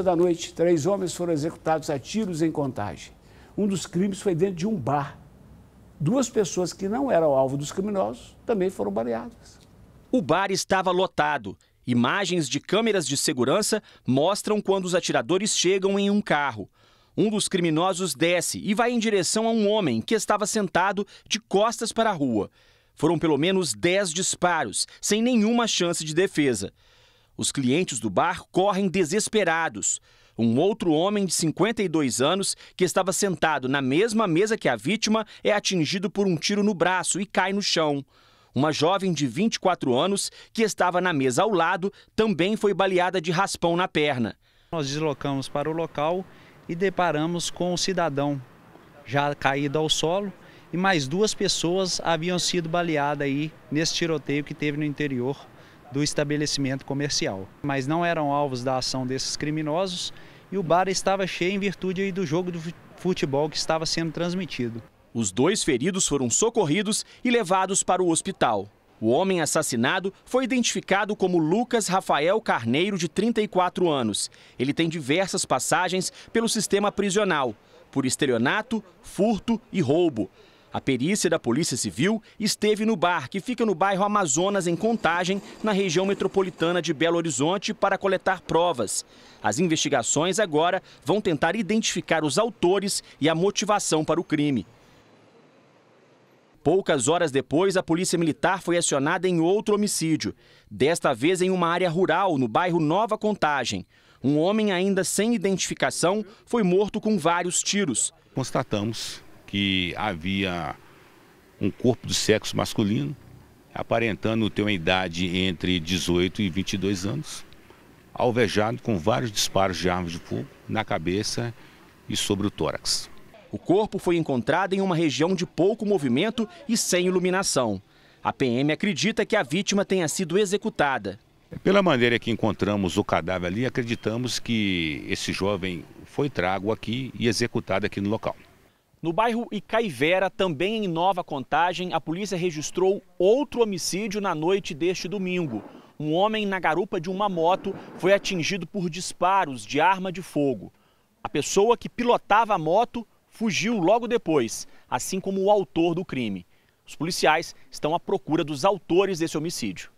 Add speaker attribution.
Speaker 1: da noite, três homens foram executados a tiros em contagem. Um dos crimes foi dentro de um bar. Duas pessoas que não eram alvo dos criminosos também foram baleadas.
Speaker 2: O bar estava lotado. Imagens de câmeras de segurança mostram quando os atiradores chegam em um carro. Um dos criminosos desce e vai em direção a um homem que estava sentado de costas para a rua. Foram pelo menos 10 disparos, sem nenhuma chance de defesa. Os clientes do bar correm desesperados. Um outro homem de 52 anos, que estava sentado na mesma mesa que a vítima, é atingido por um tiro no braço e cai no chão. Uma jovem de 24 anos, que estava na mesa ao lado, também foi baleada de raspão na perna.
Speaker 3: Nós deslocamos para o local e deparamos com o um cidadão já caído ao solo e mais duas pessoas haviam sido baleadas aí nesse tiroteio que teve no interior do estabelecimento comercial. Mas não eram alvos da ação desses criminosos e o bar estava cheio em virtude do jogo de futebol que estava sendo transmitido.
Speaker 2: Os dois feridos foram socorridos e levados para o hospital. O homem assassinado foi identificado como Lucas Rafael Carneiro, de 34 anos. Ele tem diversas passagens pelo sistema prisional, por estelionato, furto e roubo. A perícia da Polícia Civil esteve no bar, que fica no bairro Amazonas, em Contagem, na região metropolitana de Belo Horizonte, para coletar provas. As investigações agora vão tentar identificar os autores e a motivação para o crime. Poucas horas depois, a Polícia Militar foi acionada em outro homicídio, desta vez em uma área rural, no bairro Nova Contagem. Um homem
Speaker 1: ainda sem identificação foi morto com vários tiros. Constatamos que havia um corpo do sexo masculino, aparentando ter uma idade entre 18 e 22 anos, alvejado com vários disparos de armas de fogo na cabeça e sobre o tórax. O corpo foi encontrado em
Speaker 2: uma região de pouco movimento e sem iluminação. A PM acredita que a vítima tenha sido executada.
Speaker 1: Pela maneira que encontramos o cadáver ali, acreditamos que esse jovem foi trago aqui e executado aqui no local.
Speaker 2: No bairro Icaivera, também em Nova Contagem, a polícia registrou outro homicídio na noite deste domingo. Um homem na garupa de uma moto foi atingido por disparos de arma de fogo. A pessoa que pilotava a moto fugiu logo depois, assim como o autor do crime. Os policiais estão à procura dos autores desse homicídio.